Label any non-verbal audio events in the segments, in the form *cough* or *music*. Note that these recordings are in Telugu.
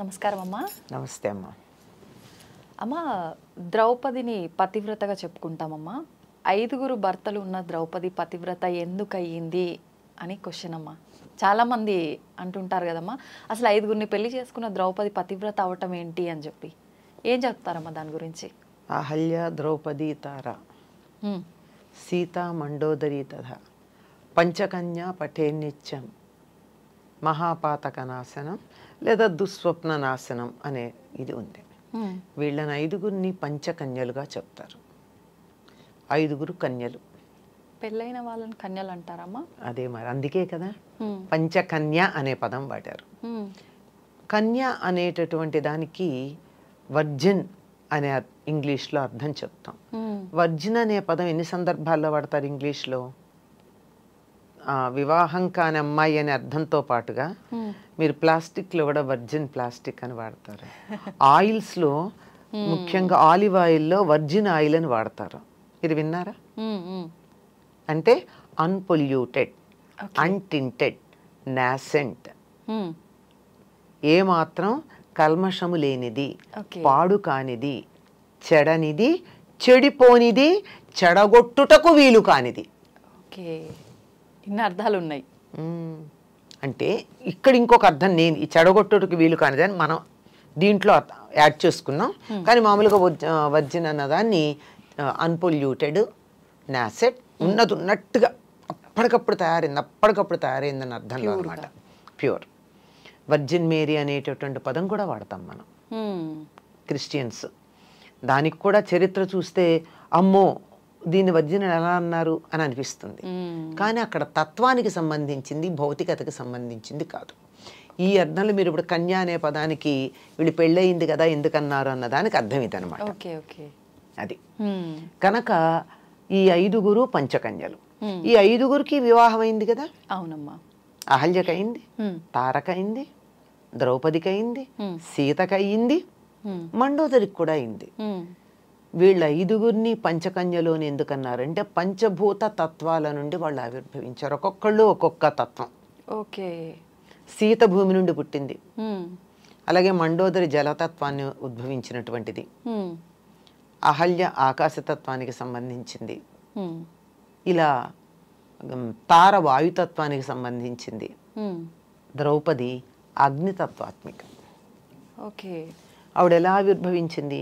నమస్కారం అమ్మా నమస్తే అమ్మా అమ్మ ద్రౌపదిని పతివ్రతగా చెప్పుకుంటామమ్మా ఐదుగురు భర్తలు ఉన్న ద్రౌపది పతివ్రత ఎందుకు అయ్యింది అని క్వశ్చన్ అమ్మా చాలామంది అంటుంటారు కదమ్మా అసలు ఐదుగురిని పెళ్లి చేసుకున్న ద్రౌపది పతివ్రత అవటం ఏంటి అని చెప్పి ఏం చెప్తారమ్మా దాని గురించి అహల్య ద్రౌపది తార సీత మండోదరి తథ పంచకన్య పఠే నిత్యం మహాపాతకనాశనం లేదా దుస్వప్న నాశనం అనే ఇది ఉంది వీళ్ళని ఐదుగురిని పంచకన్యలుగా చెప్తారు ఐదుగురు కన్యలు పెళ్ళైన వాళ్ళని కన్యలు అంటారమ్మా అదే మరి అందుకే కదా పంచకన్య అనే పదం వాడారు కన్య అనేటటువంటి దానికి వర్జన్ అనే ఇంగ్లీష్లో అర్థం చెప్తాం వర్జన్ అనే పదం ఎన్ని సందర్భాల్లో వాడతారు ఇంగ్లీష్లో వివాహం కాని అమ్మాయి అనే అర్థంతో పాటుగా మీరు ప్లాస్టిక్లో కూడా వర్జిన్ ప్లాస్టిక్ అని వాడతారు ఆయిల్స్లో ముఖ్యంగా ఆలివ్ ఆయిల్లో వర్జిన్ ఆయిల్ అని వాడతారు మీరు విన్నారా అంటే అన్పొల్యూటెడ్ అన్టింటెడ్ నాసెంట్ ఏమాత్రం కల్మషము లేనిది పాడు కానిది చెడనిది చెడిపోనిది చెడగొట్టుటకు వీలు కానిది ఓకే ఇన్ని అర్థాలు ఉన్నాయి అంటే ఇక్కడ ఇంకొక అర్థం నేను ఈ చెడగొట్టుడికి వీలు కానిదని మనం దీంట్లో యాడ్ చేసుకున్నాం కానీ మామూలుగా వర్జిన్ అన్నదాన్ని అన్పొల్యూటెడ్ నాసెట్ ఉన్నది ఉన్నట్టుగా అప్పటికప్పుడు తయారైంది అప్పటికప్పుడు తయారైందని అర్థంలో అనమాట ప్యూర్ వర్జిన్ మేరీ అనేటటువంటి పదం కూడా వాడతాం మనం క్రిస్టియన్స్ దానికి కూడా చరిత్ర చూస్తే అమ్మో దీన్ని వర్జన ఎలా అన్నారు అని అనిపిస్తుంది కానీ అక్కడ తత్వానికి సంబంధించింది భౌతికతకి సంబంధించింది కాదు ఈ అర్థంలో మీరు ఇప్పుడు కన్యా అనే పదానికి వీళ్ళు పెళ్ళయింది కదా ఎందుకన్నారు అన్న దానికి అర్థం ఇదనమాట అది కనుక ఈ ఐదుగురు పంచకన్యలు ఈ ఐదుగురికి వివాహం అయింది కదా అవునమ్మా అహల్యకైంది తారకైంది ద్రౌపదికైంది సీతకయింది మండోదరికి కూడా అయింది వీళ్ళ ఐదుగురిని పంచకన్యలోని ఎందుకన్నారంటే పంచభూత తత్వాల నుండి వాళ్ళు ఆవిర్భవించారు ఒక్కొక్కళ్ళు ఒక్కొక్క తత్వం ఓకే సీత భూమి నుండి పుట్టింది అలాగే మండోదరి జలతత్వాన్ని ఉద్భవించినటువంటిది అహల్య ఆకాశతత్వానికి సంబంధించింది ఇలా తార వాయుతత్వానికి సంబంధించింది ద్రౌపది అగ్నితత్వాత్మిక ఓకే ఆవిడ ఎలా ఆవిర్భవించింది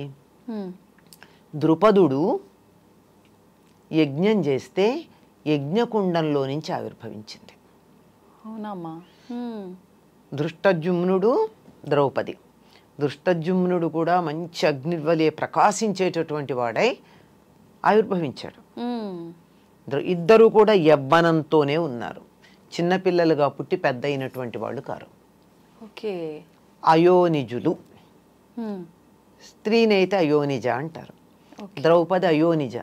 ద్రుపదుడు యజ్ఞం చేస్తే యజ్ఞకుండంలో నుంచి ఆవిర్భవించింది అవునమ్మా దృష్టజుమ్నుడు ద్రౌపది దృష్టజుమ్నుడు కూడా మంచి అగ్నివలే ప్రకాశించేటటువంటి వాడై ఆవిర్భవించాడు ఇద్దరు కూడా యవ్వనంతోనే ఉన్నారు చిన్నపిల్లలుగా పుట్టి పెద్ద అయినటువంటి వాళ్ళు కారు ఓకే అయోనిజులు స్త్రీనైతే అయోనిజ అంటారు ద్రౌపది అయోనిజ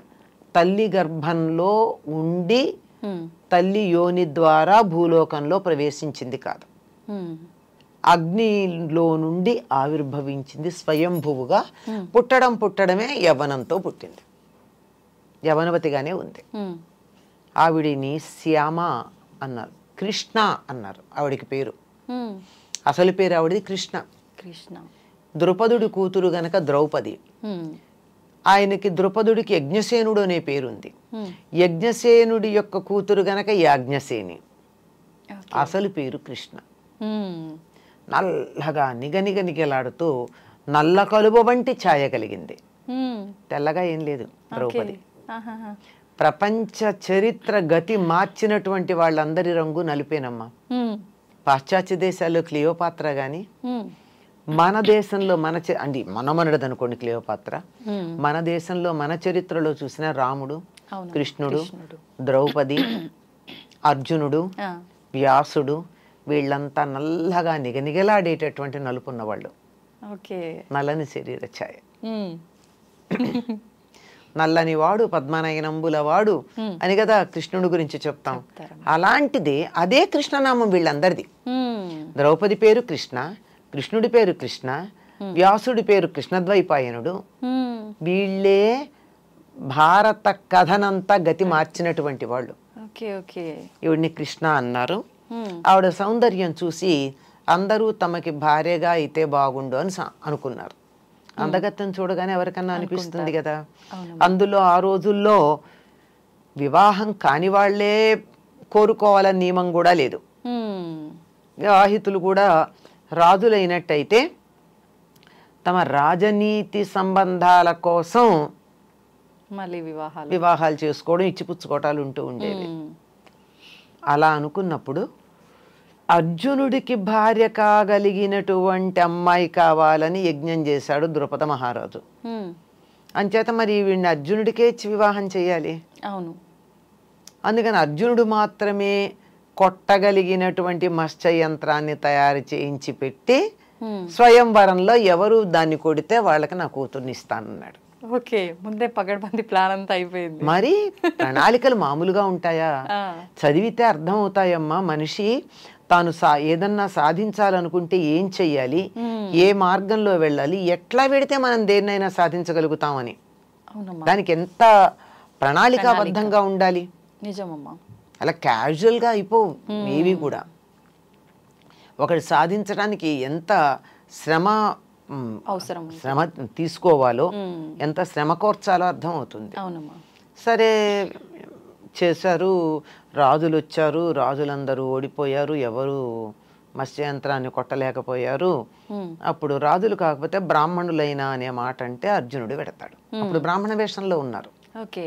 తల్లి గర్భంలో ఉండి తల్లి యోని ద్వారా భూలోకంలో ప్రవేశించింది కాదు అగ్నిలో నుండి ఆవిర్భవించింది స్వయంభువుగా పుట్టడం పుట్టడమే యవనంతో పుట్టింది యవనవతిగానే ఉంది ఆవిడిని శ్యామ అన్నారు కృష్ణ అన్నారు ఆవిడికి పేరు అసలు పేరు ఆవిడది కృష్ణ కృష్ణ ద్రుపదుడి కూతురు గనక ద్రౌపది ఆయనకి ద్రుపదుడికి యజ్ఞసేనుడు అనే పేరుంది యజ్ఞసేనుడి యొక్క కూతురు గనక యాజ్ఞసేని అసలు పేరు కృష్ణ నల్లగా నిగనిగనిగలాడుతూ నల్ల కలువ వంటి ఛాయ కలిగింది తెల్లగా ఏం లేదు ద్రౌపది ప్రపంచ చరిత్ర గతి మార్చినటువంటి వాళ్ళందరి రంగు నలిపేనమ్మా పాశ్చాత్య దేశాల్లో క్లియోపాత్ర గాని మన దేశంలో మన అండి మనమనడదు అనుకోండి క్లియోపాత్ర మన దేశంలో మన చరిత్రలో చూసిన రాముడు కృష్ణుడు ద్రౌపది అర్జునుడు వ్యాసుడు వీళ్ళంతా నల్లగా నిగనిగలాడేటటువంటి నలుపున్న వాళ్ళు నల్లని శరీర ఛాయ నల్లని వాడు పద్మనాయనంబుల వాడు అని కదా కృష్ణుడు గురించి చెప్తాం అలాంటిది అదే కృష్ణనామం వీళ్ళందరిది ద్రౌపది పేరు కృష్ణ కృష్ణుడి పేరు కృష్ణ వ్యాసుడి పేరు కృష్ణద్వైపాయనుడు hmm. వీళ్ళే భారత కథనంతా గతి మార్చినటువంటి వాళ్ళు ఈవిడిని కృష్ణ అన్నారు hmm. ఆవిడ సౌందర్యం చూసి అందరూ తమకి భార్యగా అయితే బాగుండు అని అనుకున్నారు hmm. అందగత్యం చూడగానే ఎవరికన్నా అనిపిస్తుంది కదా అందులో ఆ రోజుల్లో వివాహం కాని వాళ్లే కోరుకోవాలని నియమం కూడా లేదు వివాహితులు కూడా రాజులైనట్టయితే తమ రాజనీతి సంబంధాల కోసం మళ్ళీ వివాహాలు వివాహాలు చేసుకోవడం ఇచ్చిపుచ్చుకోవటాలు ఉంటూ ఉండేవి అలా అనుకున్నప్పుడు అర్జునుడికి భార్య కాగలిగినటువంటి అమ్మాయి కావాలని యజ్ఞం చేశాడు ద్రుపద మహారాజు అంచేత మరి వీడిని అర్జునుడికే వివాహం చేయాలి అవును అందుకని అర్జునుడు మాత్రమే కొట్టగలిగినటువంటి మత్స్య యంత్రాన్ని తయారు చేయించి పెట్టి స్వయంవరంలో ఎవరు దాన్ని కొడితే వాళ్ళకి నా కూతుర్ని ఇస్తానన్నాడు ఓకే ముందే పగడబంది ప్లాన్ అంతా అయిపోయింది మరి ప్రణాళికలు మామూలుగా ఉంటాయా చదివితే అర్థం అవుతాయమ్మా మనిషి తాను సా ఏదన్నా సాధించాలనుకుంటే ఏం చెయ్యాలి ఏ మార్గంలో వెళ్ళాలి ఎట్లా వెడితే మనం దేన్నైనా సాధించగలుగుతామని దానికి ఎంత ప్రణాళికాబద్ధంగా ఉండాలి నిజమమ్మా అలా క్యాజువల్గా అయిపోవు మేబీ కూడా ఒకటి సాధించడానికి ఎంత శ్రమ అవసరం శ్రమ తీసుకోవాలో ఎంత శ్రమ కోర్చాలో అర్థం అవుతుంది సరే చేశారు రాజులు వచ్చారు రాజులందరూ ఓడిపోయారు ఎవరు మత్స్యంత్రాన్ని కొట్టలేకపోయారు అప్పుడు రాజులు కాకపోతే బ్రాహ్మణులైనా అనే మాట అంటే అర్జునుడు పెడతాడు అప్పుడు బ్రాహ్మణ వేషంలో ఉన్నారు ఓకే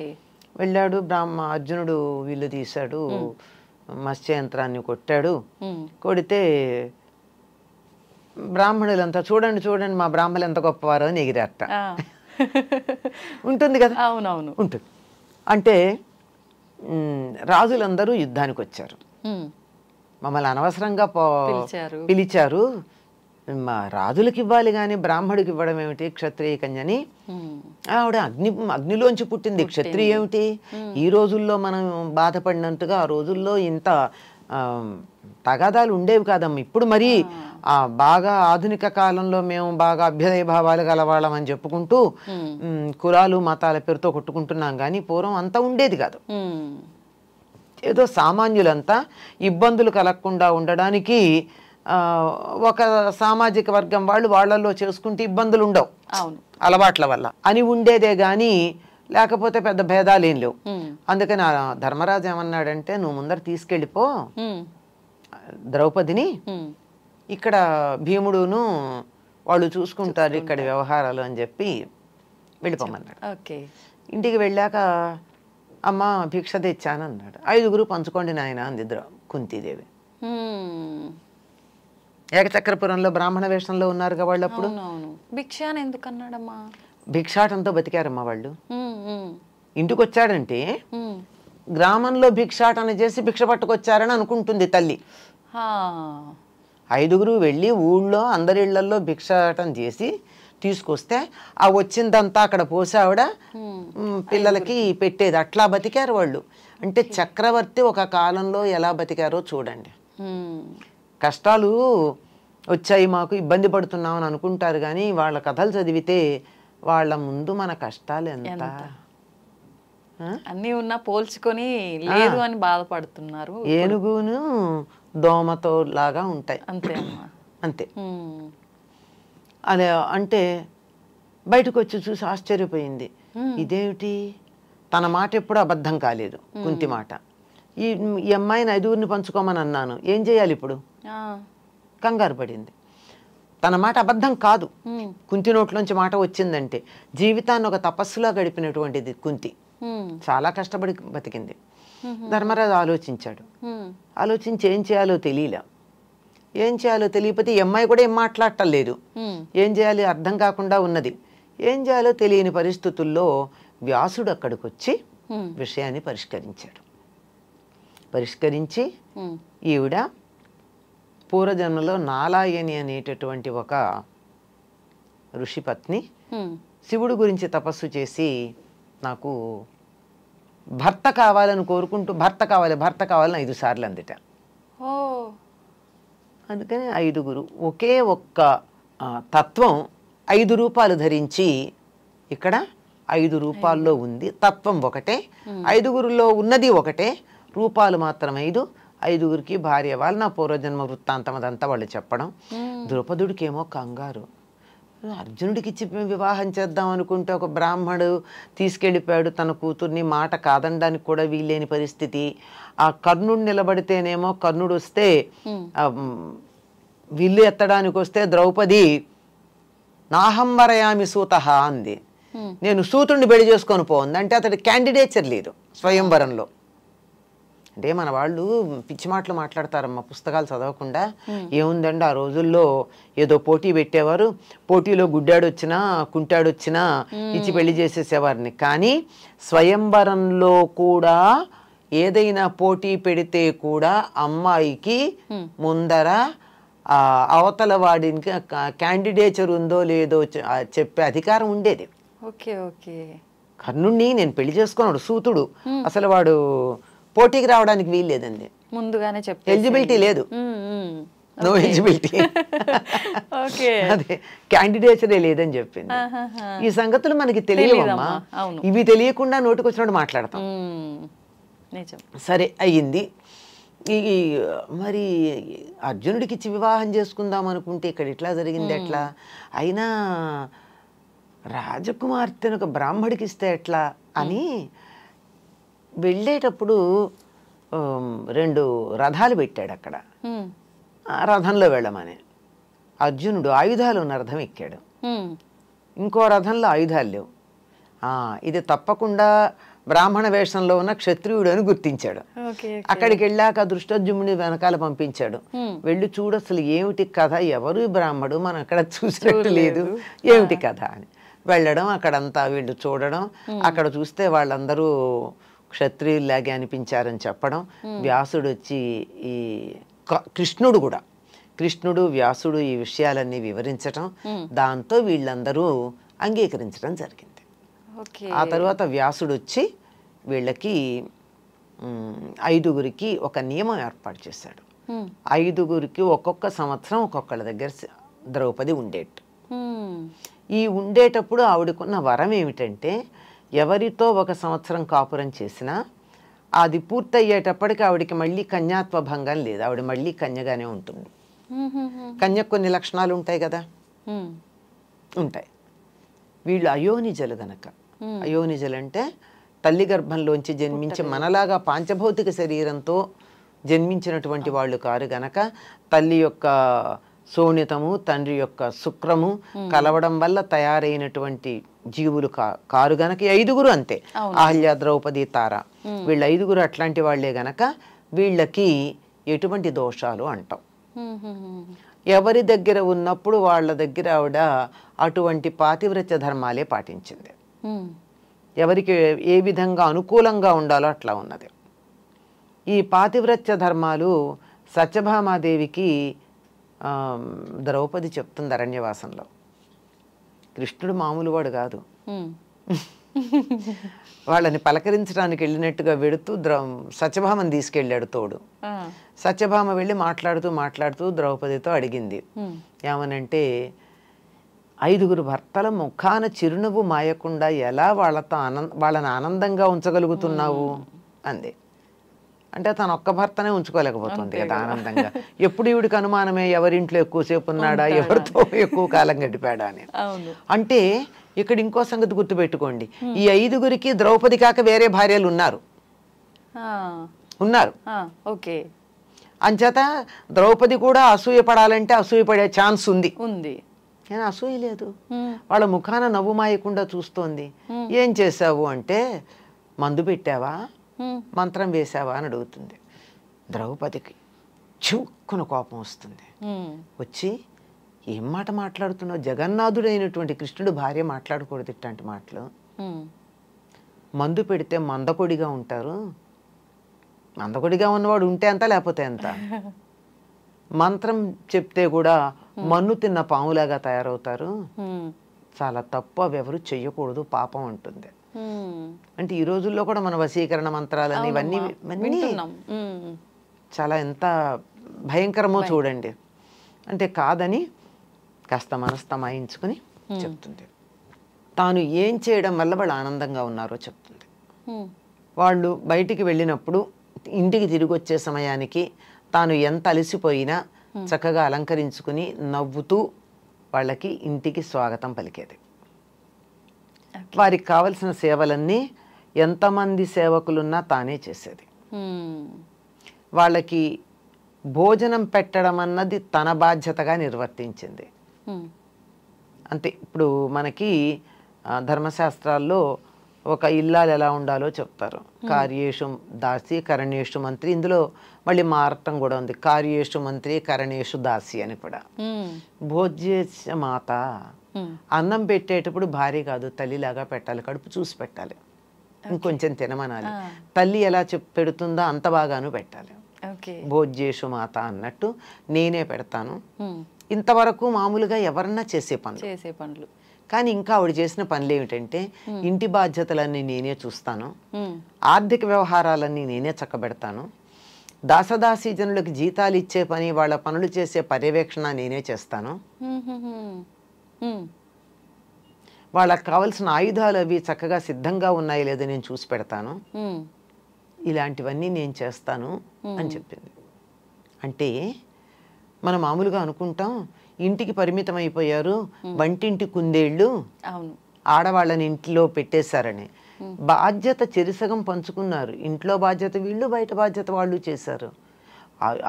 వెళ్ళాడు బ్రాహ్మ అర్జునుడు వీళ్ళు తీశాడు మత్స్యంత్రాన్ని కొట్టాడు కొడితే బ్రాహ్మణులంతా చూడండి చూడండి మా బ్రాహ్మణులు ఎంత గొప్పవారో అని ఎగిరేట *laughs* ఉంటుంది కదా అవునవును ఉంటుంది అంటే రాజులందరూ యుద్ధానికి వచ్చారు మమ్మల్ని అనవసరంగా పో పిలిచారు మా రాజులకి ఇవ్వాలి కానీ బ్రాహ్మడికి ఇవ్వడం ఏమిటి క్షత్రియ కన్యని ఆవిడ అగ్ని అగ్నిలోంచి పుట్టింది క్షత్రియ ఏమిటి ఈ రోజుల్లో మనం బాధపడినట్టుగా ఆ రోజుల్లో ఇంత తగాదాలు ఉండేవి కాదమ్మా ఇప్పుడు మరి బాగా ఆధునిక కాలంలో మేము బాగా అభ్యుదయ భావాలు గలవాళ్ళం అని చెప్పుకుంటూ కులాలు మతాల పేరుతో కొట్టుకుంటున్నాం కానీ పూర్వం అంతా ఉండేది కాదు ఏదో సామాన్యులంతా ఇబ్బందులు కలగకుండా ఉండడానికి ఒక సామాజిక వర్గం వాళ్ళు వాళ్ళల్లో చేసుకుంటే ఇబ్బందులు ఉండవు అలవాట్ల వల్ల అని ఉండేదే కానీ లేకపోతే పెద్ద భేదాలు ఏం లేవు అందుకని ధర్మరాజు ఏమన్నాడంటే నువ్వు ముందర తీసుకెళ్ళిపో ద్రౌపదిని ఇక్కడ భీముడును వాళ్ళు చూసుకుంటారు ఇక్కడ వ్యవహారాలు అని చెప్పి వెళ్ళిపోమన్నాడు ఇంటికి వెళ్ళాక అమ్మ భిక్ష తెచ్చానన్నాడు ఐదుగురు పంచుకోండి నాయన అంది కుంతీదేవి ఏకచక్రపురంలో బ్రాహ్మణ వేషంలో ఉన్నారు వాళ్ళు అప్పుడు ఎందుకు అన్నాడమ్మా భిక్షాటంతో బతికారమ్మా వాళ్ళు ఇంటికి వచ్చాడంటే గ్రామంలో భిక్షాటన చేసి భిక్ష పట్టుకొచ్చారని అనుకుంటుంది తల్లి ఐదుగురు వెళ్ళి ఊళ్ళో అందరి ఇళ్లలో భిక్షాటం చేసి తీసుకొస్తే ఆ వచ్చిందంతా అక్కడ పోసావిడ పిల్లలకి పెట్టేది అట్లా బతికారు వాళ్ళు అంటే చక్రవర్తి ఒక కాలంలో ఎలా బతికారో చూడండి కష్టాలు వచ్చాయి మాకు ఇబ్బంది పడుతున్నాం అని అనుకుంటారు కానీ వాళ్ళ కథలు చదివితే వాళ్ళ ముందు మన కష్టాలు ఎంత అన్నీ ఉన్నా పోల్చుకొని లేదు అని బాధపడుతున్నారు ఏనుగును దోమతో లాగా ఉంటాయి అంతే అంతే అలా అంటే బయటకు వచ్చి చూసి ఆశ్చర్యపోయింది ఇదేమిటి తన మాట ఎప్పుడు అబద్ధం కాలేదు కుంతి మాట ఈ ఈ అమ్మాయిని ఐదుగురిని పంచుకోమని అన్నాను ఏం చేయాలి ఇప్పుడు కంగారు పడింది తన మాట అబద్ధం కాదు కుంతి నోట్లోంచి మాట వచ్చిందంటే జీవితాన్ని ఒక తపస్సులో గడిపినటువంటిది కుంతి చాలా కష్టపడి బతికింది ధర్మరాజు ఆలోచించాడు ఆలోచించి ఏం చేయాలో తెలియలే ఏం చేయాలో తెలియపోతే ఈ అమ్మాయి కూడా ఏం మాట్లాడటం లేదు ఏం చేయాలి అర్థం కాకుండా ఉన్నది ఏం చేయాలో తెలియని పరిస్థితుల్లో వ్యాసుడు అక్కడికి వచ్చి విషయాన్ని పరిష్కరించాడు పరిష్కరించి ఈవిడ పూర్వజన్మలో నాలాయని అనేటటువంటి ఒక ఋషిపత్ని శివుడు గురించి తపస్సు చేసి నాకు భర్త కావాలని కోరుకుంటూ భర్త కావాలి భర్త కావాలని ఐదు సార్లు అందిట అందుకని ఐదుగురు ఒకే ఒక్క తత్వం ఐదు రూపాలు ధరించి ఇక్కడ ఐదు రూపాల్లో ఉంది తత్వం ఒకటే ఐదుగురులో ఉన్నది ఒకటే రూపాలు మాత్రం ఐదు ఐదుగురికి భార్య వాళ్ళు నా పూర్వజన్మ వృత్తాంతం అదంతా వాళ్ళు చెప్పడం ద్రౌపదుడికేమో కంగారు అర్జునుడికి ఇచ్చి వివాహం చేద్దాం అనుకుంటే ఒక బ్రాహ్మడు తీసుకెళ్ళిపోయాడు తన కూతుర్ని మాట కాదనడానికి కూడా వీల్లేని పరిస్థితి ఆ కర్ణుడు నిలబడితేనేమో కర్ణుడు వస్తే విల్లు ఎత్తడానికి వస్తే ద్రౌపది నాహంబరయామి సూత అంది నేను సూతుడిని బెడి చేసుకొని పోంది అంటే అతడి క్యాండిడేచర్ లేదు స్వయంవరంలో అంటే మన వాళ్ళు పిచ్చి మాటలు మాట్లాడతారమ్మా పుస్తకాలు చదవకుండా ఏముందండి ఆ రోజుల్లో ఏదో పోటీ పెట్టేవారు పోటీలో గుడ్డాడు వచ్చినా కుంటాడు వచ్చినా ఇచ్చి పెళ్లి చేసేసేవారిని కానీ స్వయంవరంలో కూడా ఏదైనా పోటీ పెడితే కూడా అమ్మాయికి ముందర అవతల వాడికి క్యాండిడేచర్ ఉందో లేదో చెప్పే అధికారం ఉండేది ఓకే ఓకే కర్ణుణ్ణి నేను పెళ్లి చేసుకున్నాడు సూతుడు అసలు వాడు పోటీకి రావడానికి వీలు లేదండి ముందుగానే చెప్తే ఎలిజిబిలిటీ లేదు నో ఎలిజిబిలిటీ *laughs* అదే క్యాండిడేచరే లేదని చెప్పింది ఈ సంగతులు మనకి తెలియవమ్మా ఇవి తెలియకుండా నోటికి వచ్చినట్టు మాట్లాడతాం సరే అయ్యింది ఈ మరి అర్జునుడికి ఇచ్చి వివాహం చేసుకుందాం అనుకుంటే ఇక్కడ ఇట్లా జరిగింది ఎట్లా అయినా రాజకుమార్తెను ఒక బ్రాహ్మడికి ఇస్తే ఎట్లా అని వెళ్ళేటప్పుడు రెండు రథాలు పెట్టాడు అక్కడ రథంలో వెళ్ళమని అర్జునుడు ఆయుధాలు ఉన్న రథం ఎక్కాడు ఇంకో రథంలో ఆయుధాలు లేవు ఇది తప్పకుండా బ్రాహ్మణ వేషంలో ఉన్న క్షత్రియుడు అని గుర్తించాడు అక్కడికి వెళ్ళాక దృష్టజుమ్ముని వెనకాల పంపించాడు వెళ్ళి చూడు అసలు ఏమిటి కథ ఎవరు బ్రాహ్మడు మనం అక్కడ చూసినట్టు లేదు ఏమిటి కథ అని వెళ్ళడం అక్కడంతా వీళ్ళు చూడడం అక్కడ చూస్తే వాళ్ళందరూ క్షత్రియులాగే అనిపించారని చెప్పడం వ్యాసుడు వచ్చి ఈ కృష్ణుడు కూడా కృష్ణుడు వ్యాసుడు ఈ విషయాలన్నీ వివరించటం దాంతో వీళ్ళందరూ అంగీకరించడం జరిగింది ఆ తర్వాత వ్యాసుడు వచ్చి వీళ్ళకి ఐదుగురికి ఒక నియమం ఏర్పాటు చేశాడు ఐదుగురికి ఒక్కొక్క సంవత్సరం ఒక్కొక్కళ్ళ దగ్గర ద్రౌపది ఉండేట్టు ఈ ఉండేటప్పుడు ఆవిడకున్న వరం ఏమిటంటే ఎవరితో ఒక సంవత్సరం కాపురం చేసినా అది పూర్తయ్యేటప్పటికి ఆవిడకి మళ్ళీ కన్యాత్వ భంగం లేదు ఆవిడ మళ్ళీ కన్యగానే ఉంటుంది కన్యకు కొన్ని లక్షణాలు ఉంటాయి కదా ఉంటాయి వీళ్ళు అయోనిజలు గనక అయోనిజలు అంటే తల్లి గర్భంలోంచి జన్మించి మనలాగా పాంచభౌతిక శరీరంతో జన్మించినటువంటి వాళ్ళు కారు గనక తల్లి యొక్క శోణితము తండ్రి యొక్క శుక్రము కలవడం వల్ల తయారైనటువంటి జీవులు కారు గనక ఐదుగురు అంతే అహల్య ద్రౌపది తార వీళ్ళ ఐదుగురు అట్లాంటి వాళ్లే గనక వీళ్ళకి ఎటువంటి దోషాలు అంటాం ఎవరి దగ్గర ఉన్నప్పుడు వాళ్ళ దగ్గర ఆవిడ అటువంటి పాతివ్రత్య ధర్మాలే పాటించింది ఎవరికి ఏ విధంగా అనుకూలంగా ఉండాలో అట్లా ఉన్నది ఈ పాతివ్రత్య ధర్మాలు సత్యభామాదేవికి ద్రౌపది చెప్తుంది అరణ్యవాసంలో కృష్ణుడు మామూలు వాడు కాదు వాళ్ళని పలకరించడానికి వెళ్ళినట్టుగా వెడుతూ ద్ర సత్యభామని తీసుకెళ్ళాడు తోడు సత్యభామ వెళ్ళి మాట్లాడుతూ మాట్లాడుతూ ద్రౌపదితో అడిగింది ఏమనంటే ఐదుగురు భర్తల ముఖాన చిరునవ్వు మాయకుండా ఎలా వాళ్ళతో ఆనంద వాళ్ళని ఆనందంగా ఉంచగలుగుతున్నావు అంది అంటే తను ఒక్క భర్తనే ఉంచుకోలేకపోతుంది కదా ఆనందంగా ఎప్పుడు ఈవిడికి అనుమానమే ఎవరింట్లో ఎక్కువసేపు ఉన్నాడా ఎవరితో ఎక్కువ కాలం గడిపాడా అని అంటే ఇక్కడ ఇంకో సంగతి గుర్తుపెట్టుకోండి ఈ ఐదుగురికి ద్రౌపది కాక వేరే భార్యలు ఉన్నారు ఉన్నారు ఓకే అంచేత ద్రౌపది కూడా అసూయ పడాలంటే అసూయ పడే ఛాన్స్ ఉంది ఉంది కానీ అసూయ లేదు వాళ్ళ ముఖాన నవ్వు మాయకుండా చూస్తోంది ఏం చేశావు అంటే మందు పెట్టావా మంత్రం వేసావా అని అడుగుతుంది ద్రౌపదికి చుక్కున కోపం వస్తుంది వచ్చి ఏం మాట మాట్లాడుతున్నావు జగన్నాథుడైనటువంటి కృష్ణుడు భార్య మాట్లాడకూడదు ఇట్లాంటి మాటలు మందు పెడితే మందకొడిగా ఉంటారు మందకొడిగా ఉన్నవాడు ఉంటే అంత లేకపోతే ఎంత *laughs* మంత్రం చెప్తే కూడా మన్ను తిన్న పాములాగా తయారవుతారు చాలా తప్పు అవి ఎవరు చెయ్యకూడదు పాపం ఉంటుంది అంటే ఈ రోజుల్లో కూడా మన వశీకరణ మంత్రాలని ఇవన్నీ చాలా ఎంత భయంకరమో చూడండి అంటే కాదని కాస్త మనస్తమాయించుకుని చెప్తుంది తాను ఏం చేయడం వల్ల వాళ్ళు ఆనందంగా ఉన్నారో చెప్తుంది వాళ్ళు బయటికి వెళ్ళినప్పుడు ఇంటికి తిరిగి వచ్చే సమయానికి తాను ఎంత అలసిపోయినా చక్కగా అలంకరించుకుని నవ్వుతూ వాళ్ళకి ఇంటికి స్వాగతం పలికేది వారికి కావలసిన సేవలన్నీ ఎంతమంది సేవకులున్నా తానే చేసేది hmm. వాళ్ళకి భోజనం పెట్టడం అన్నది తన బాధ్యతగా నిర్వర్తించింది hmm. అంతే ఇప్పుడు మనకి ధర్మశాస్త్రాల్లో ఒక ఇల్లాలు ఎలా ఉండాలో చెప్తారు కార్యేషు దాసి కరణేషు మంత్రి ఇందులో మళ్ళీ మారటం కూడా ఉంది కార్యేషు మంత్రి కరణేషు దాసి అని కూడా భోజ్య మాత అన్నం పెట్టేటప్పుడు భారీ కాదు తల్లిలాగా పెట్టాలి కడుపు చూసి పెట్టాలి ఇంకొంచెం తినమనాలి తల్లి ఎలా చెప్ పెడుతుందో అంత బాగాను పెట్టాలి భోజ్యేషు మాత అన్నట్టు నేనే పెడతాను ఇంతవరకు మామూలుగా ఎవరన్నా చేసే పనులు చేసే పనులు కానీ ఇంకా ఆవిడ చేసిన పనులు ఏమిటంటే ఇంటి బాధ్యతలన్నీ నేనే చూస్తాను ఆర్థిక వ్యవహారాలన్నీ నేనే చక్కబెడతాను దాసదాసీజనులకు జీతాలు ఇచ్చే పని వాళ్ళ పనులు చేసే పర్యవేక్షణ నేనే చేస్తాను వాళ్ళకి కావలసిన ఆయుధాలు అవి చక్కగా సిద్ధంగా ఉన్నాయి లేదో నేను చూసి పెడతాను ఇలాంటివన్నీ నేను చేస్తాను అని చెప్పింది అంటే మనం మామూలుగా అనుకుంటాం ఇంటికి పరిమితం అయిపోయారు వంటింటి కుందేళ్ళు ఆడవాళ్ళని ఇంట్లో పెట్టేశారని బాధ్యత చెరిసగం పంచుకున్నారు ఇంట్లో బాధ్యత వీళ్ళు బయట బాధ్యత వాళ్ళు చేశారు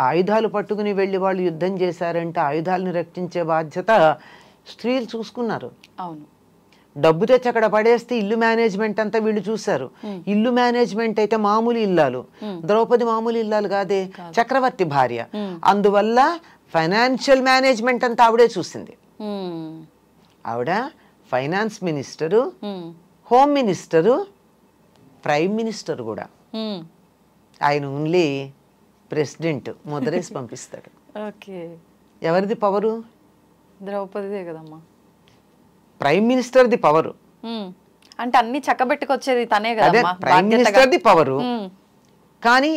ఆయుధాలు పట్టుకుని వెళ్ళి వాళ్ళు యుద్ధం చేశారంటే ఆయుధాలను రక్షించే బాధ్యత స్త్రీలు చూసుకున్నారు అవును డబ్బు తెచ్చి అక్కడ పడేస్తే ఇల్లు మేనేజ్మెంట్ అంతా వీళ్ళు చూశారు ఇల్లు మేనేజ్మెంట్ అయితే మామూలు ఇల్లాలు ద్రౌపది మామూలు ఇల్లాలు కాదే చక్రవర్తి భార్య అందువల్ల ఫైనాన్షియల్ మేనేజ్మెంట్ అంతా ఆవిడే చూసింది hmm. ఆవిడ finance minister hmm. Home minister prime minister కూడా hmm. ఆయన ఓన్లీ ప్రెసిడెంట్ ముద్రేసి పంపిస్తాడు *laughs* ఎవరిది పవరు ద్రౌపదిదే కదమ్మా ప్రైమ్ మినిస్టర్ది పవరు అంటే అన్ని చక్కబెట్టుకొచ్చేది తనే కదా ప్రైమ్ మినిస్టర్ది పవరు కానీ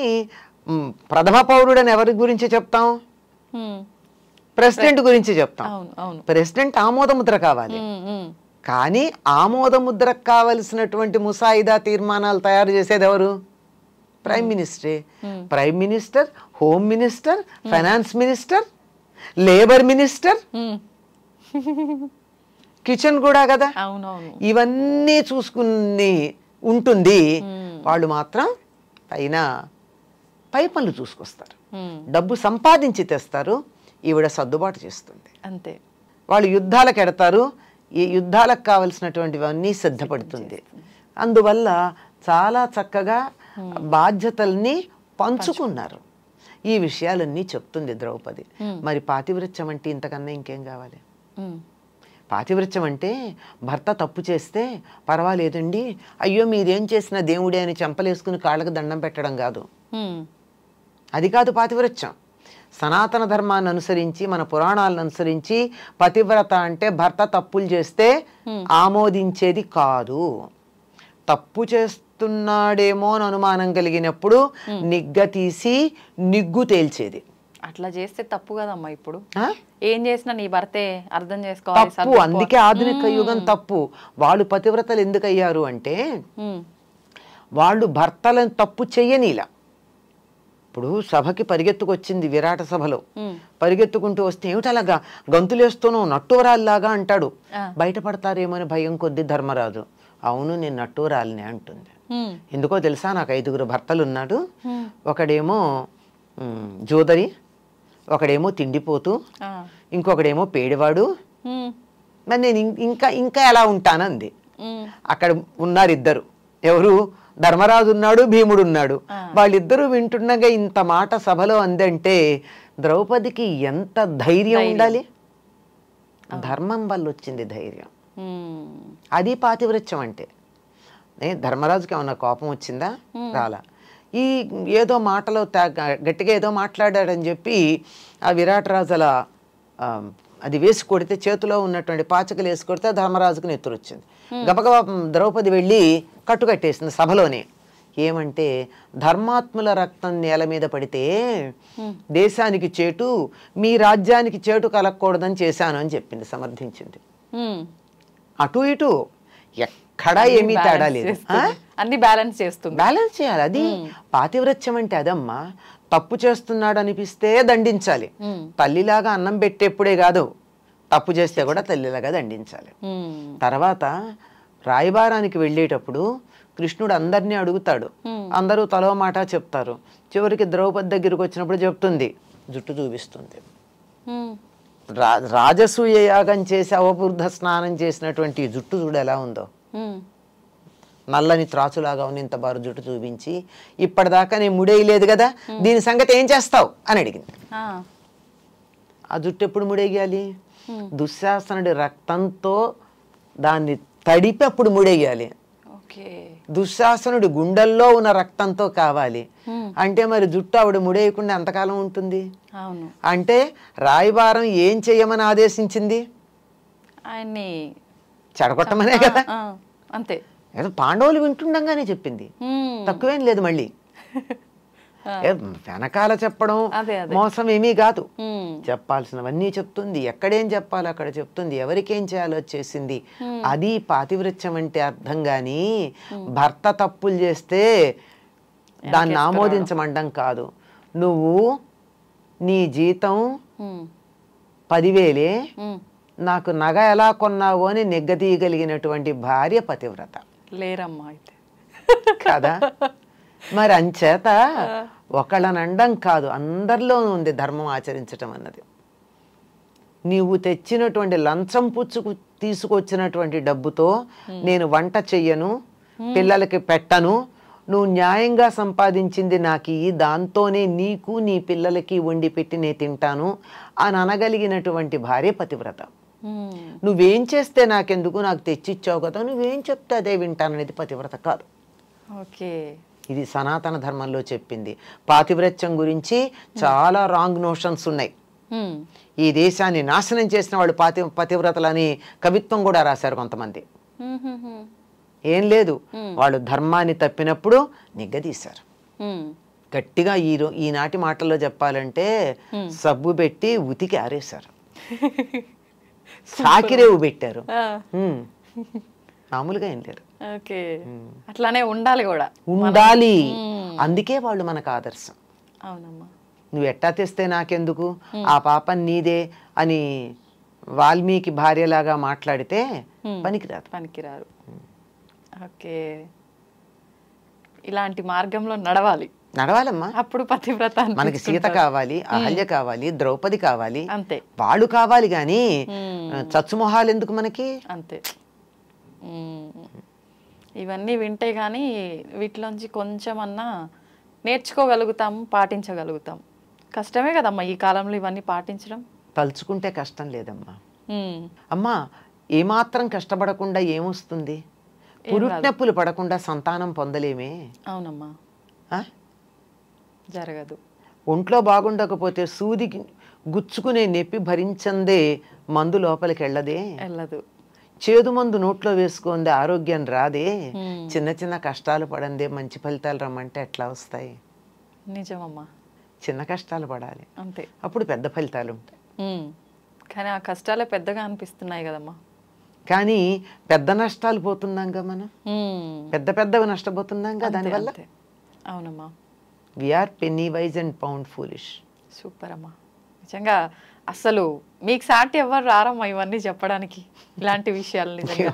ప్రథమ అని ఎవరి గురించి చెప్తాం ప్రెసిడెంట్ గురించి చెప్తాం ప్రెసిడెంట్ ఆమోదముద్ర కావాలి కానీ ఆమోదముద్ర కావలసినటువంటి ముసాయిదా తీర్మానాలు తయారు చేసేది ఎవరు ప్రైమ్ మినిస్టరే prime minister home minister finance minister labour minister *laughs* kitchen కూడా కదా ఇవన్నీ చూసుకుని ఉంటుంది వాళ్ళు మాత్రం పైన పై పనులు చూసుకొస్తారు డబ్బు సంపాదించి తెస్తారు ఈవిడ సర్దుబాటు చేస్తుంది అంతే వాళ్ళు యుద్ధాలకు ఎడతారు ఈ యుద్ధాలకు కావలసినటువంటివన్నీ సిద్ధపడుతుంది అందువల్ల చాలా చక్కగా బాధ్యతల్ని పంచుకున్నారు ఈ విషయాలన్నీ చెప్తుంది ద్రౌపది మరి పాతివృత్యం అంటే ఇంతకన్నా ఇంకేం కావాలి పాతివృత్యం అంటే భర్త తప్పు చేస్తే పర్వాలేదండి అయ్యో మీరేం చేసిన దేవుడే అని చెంపలేసుకుని కాళ్ళకు దండం పెట్టడం కాదు అది కాదు పాతివ్రత్యం సనాతన ధర్మాన్ని అనుసరించి మన పురాణాలను అనుసరించి పతివ్రత అంటే భర్త తప్పులు చేస్తే ఆమోదించేది కాదు తప్పు చేస్తున్నాడేమో అని అనుమానం కలిగినప్పుడు నిగ్గ తీసి నిగ్గు తేల్చేది అట్లా చేస్తే తప్పు కదమ్మా ఇప్పుడు ఏం చేసినా నీ భర్తే అర్థం చేసుకోవాలి అందుకే ఆధునిక యుగం తప్పు వాళ్ళు పతివ్రతలు ఎందుకు అయ్యారు అంటే వాళ్ళు భర్తలను తప్పు చెయ్యనిలా ఇప్పుడు సభకి పరిగెత్తుకొచ్చింది విరాట సభలో పరిగెత్తుకుంటూ వస్తే ఏమిటలాగా గంతులేస్తూనో నట్టువరాల్లాగా అంటాడు అని భయం కొద్ది ధర్మరాజు అవును నేను నట్టూరాలినే అంటుంది ఎందుకో తెలుసా నాకు ఐదుగురు భర్తలు ఉన్నాడు ఒకడేమో జోదరి ఒకడేమో తిండిపోతూ ఇంకొకడేమో పేడివాడు మరి నేను ఇంకా ఇంకా ఎలా ఉంటానంది అక్కడ ఉన్నారు ఇద్దరు ఎవరు ధర్మరాజు ఉన్నాడు భీముడు ఉన్నాడు వాళ్ళిద్దరూ వింటుండగా ఇంత మాట సభలో అందంటే ద్రౌపదికి ఎంత ధైర్యం ఉండాలి ధర్మం వల్ల వచ్చింది ధైర్యం అది పాతివృత్యం అంటే ధర్మరాజుకి ఏమైనా కోపం వచ్చిందా రాలా ఈ ఏదో మాటలో గట్టిగా ఏదో మాట్లాడాడని చెప్పి ఆ విరాట్ రాజుల అది వేసి కొడితే చేతిలో ఉన్నటువంటి పాచకలు వేసి కొడితే ధర్మరాజుకు నెత్తురు వచ్చింది గబగబా ద్రౌపది వెళ్ళి కట్టుకట్టేసింది సభలోనే ఏమంటే ధర్మాత్ముల రక్తం నేల మీద పడితే దేశానికి చేటు మీ రాజ్యానికి చేటు కలగకూడదని చేశాను అని చెప్పింది సమర్థించింది అటు ఇటు ఎక్కడా ఏమీ తేడా లేదు అన్ని బ్యాలెన్స్ చేస్తుంది బ్యాలెన్స్ చేయాలి అది పాతివ్రత్యం అంటే అదమ్మా తప్పు చేస్తున్నాడు అనిపిస్తే దండించాలి తల్లిలాగా అన్నం పెట్టేప్పుడే కాదు తప్పు చేస్తే కూడా తల్లిలాగా దండించాలి తర్వాత రాయబారానికి వెళ్ళేటప్పుడు కృష్ణుడు అందరినీ అడుగుతాడు అందరూ తలో మాట చెప్తారు చివరికి ద్రౌపది దగ్గరికి వచ్చినప్పుడు చెప్తుంది జుట్టు చూపిస్తుంది రా రాజసూయ యాగం చేసి అవబుద్ధ స్నానం చేసినటువంటి జుట్టు చూడు ఎలా ఉందో నల్లని త్రాచులాగా ఉన్న ఇంత బారు జుట్టు చూపించి ఇప్పటిదాకా నేను ముడేయలేదు కదా దీని సంగతి ఏం చేస్తావు అని అడిగింది ఆ జుట్టు ఎప్పుడు ముడేయాలి దుశ్శాసనుడి రక్తంతో దాన్ని తడిపి అప్పుడు ముడేయాలి దుశ్శాసనుడి గుండెల్లో ఉన్న రక్తంతో కావాలి అంటే మరి జుట్టు ఆవిడ ముడేయకుండా ఎంతకాలం ఉంటుంది అంటే రాయబారం ఏం చెయ్యమని ఆదేశించింది ఆయన్ని చెడగొట్టమనే కదా అంతే పాండవులు వింటుండగానే చెప్పింది తక్కువేం లేదు మళ్ళీ *laughs* వెనకాల చెప్పడం మోసం ఏమీ కాదు చెప్పాల్సినవన్నీ చెప్తుంది ఎక్కడేం చెప్పాలో అక్కడ చెప్తుంది ఎవరికేం చేయాలో చేసింది అది పాతివృత్యం అంటే అర్థం గాని భర్త తప్పులు చేస్తే దాన్ని ఆమోదించమండం కాదు నువ్వు నీ జీతం పదివేలే నాకు నగ ఎలా కొన్నావు అని నిగ్గదీయగలిగినటువంటి భార్య పతివ్రత లేరమ్మా అయితే కదా *laughs* మరి అంచేత ఒకళ్ళనండం కాదు అందరిలోనూ ఉంది ధర్మం ఆచరించటం అన్నది నీవు తెచ్చినటువంటి లంచం పుచ్చుకు తీసుకొచ్చినటువంటి డబ్బుతో నేను వంట చెయ్యను పిల్లలకి పెట్టను నువ్వు న్యాయంగా సంపాదించింది నాకు ఈ దాంతోనే నీకు నీ పిల్లలకి వండి పెట్టి నేను తింటాను అని అనగలిగినటువంటి భార్య పతివ్రత నువ్వేం చేస్తే నాకెందుకు నాకు తెచ్చిచ్చావు కదా నువ్వేం చెప్తే అదే వింటాననేది పతివ్రత కాదు ఓకే ఇది సనాతన ధర్మంలో చెప్పింది పాతివ్రత్యం గురించి చాలా రాంగ్ నోషన్స్ ఉన్నాయి ఈ దేశాన్ని నాశనం చేసిన వాళ్ళు పాతి పతివ్రతలని కవిత్వం కూడా రాశారు కొంతమంది ఏం లేదు వాళ్ళు ధర్మాన్ని తప్పినప్పుడు నిగ్గదీశారు గట్టిగా ఈ ఈనాటి మాటల్లో చెప్పాలంటే సబ్బు పెట్టి ఉతికి ఆరేశారు *laughs* సాకిరేవు పెట్టారు మామూలుగా ఏం లేరు అట్లానే ఉండాలి కూడా ఉండాలి అందుకే వాళ్ళు మనకు ఆదర్శం అవునమ్మా నువ్వు ఎట్టా తెస్తే నాకెందుకు ఆ పాప నీదే అని వాల్మీకి భార్యలాగా మాట్లాడితే పనికిరాదు పనికిరారు ఓకే ఇలాంటి మార్గంలో నడవాలి నడవాలమ్మా అప్పుడు పతివ్రత మనకి సీత కావాలి అహల్య కావాలి ద్రౌపది కావాలి అంతే వాళ్ళు కావాలి గాని చచ్చుమొహాలు ఎందుకు మనకి అంతే ఇవన్నీ వింటే కానీ వీటిలోంచి కొంచెమన్నా నేర్చుకోగలుగుతాం పాటించగలుగుతాం కష్టమే కదమ్మా ఈ కాలంలో ఇవన్నీ పాటించడం తలుచుకుంటే కష్టం లేదమ్మా అమ్మా ఏమాత్రం కష్టపడకుండా ఏమొస్తుంది పురుట్నప్పులు పడకుండా సంతానం పొందలేమే అవునమ్మా జరగదు ఒంట్లో బాగుండకపోతే సూది గుచ్చుకునే నొప్పి భరించందే మందు లోపలికి వెళ్ళదే వెళ్ళదు చేదు మందు నోట్లో వేసుకోండి ఆరోగ్యం రాదే చిన్న చిన్న కష్టాలు పడందే మంచి ఫలితాలు రమ్మంటే ఎట్లా వస్తాయి నిజమమ్మా చిన్న కష్టాలు పడాలి అంతే అప్పుడు పెద్ద ఫలితాలు ఉంటాయి కానీ ఆ కష్టాలే పెద్దగా అనిపిస్తున్నాయి కదమ్మా కానీ పెద్ద నష్టాలు పోతున్నాంగా మనం పెద్ద పెద్దవి నష్టపోతున్నాంగా దానివల్ల అవునమ్మా we are penny wise and pound foolish super అమ్మా నిజంగా అసలు మీకు సాటి ఎవరు రారమ్మా ఇవన్నీ చెప్పడానికి ఇలాంటి విషయాలు నిజంగా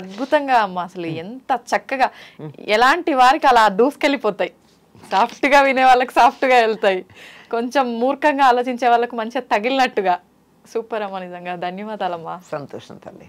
అద్భుతంగా అమ్మా అసలు ఎంత చక్కగా ఎలాంటి వారికి అలా దూసుకెళ్ళిపోతాయి సాఫ్ట్ గా వినే వాళ్ళకి గా వెళ్తాయి కొంచెం మూర్ఖంగా ఆలోచించే వాళ్ళకు మంచిగా తగిలినట్టుగా సూపర్ అమ్మా నిజంగా ధన్యవాదాలమ్మా సంతోషం తల్లి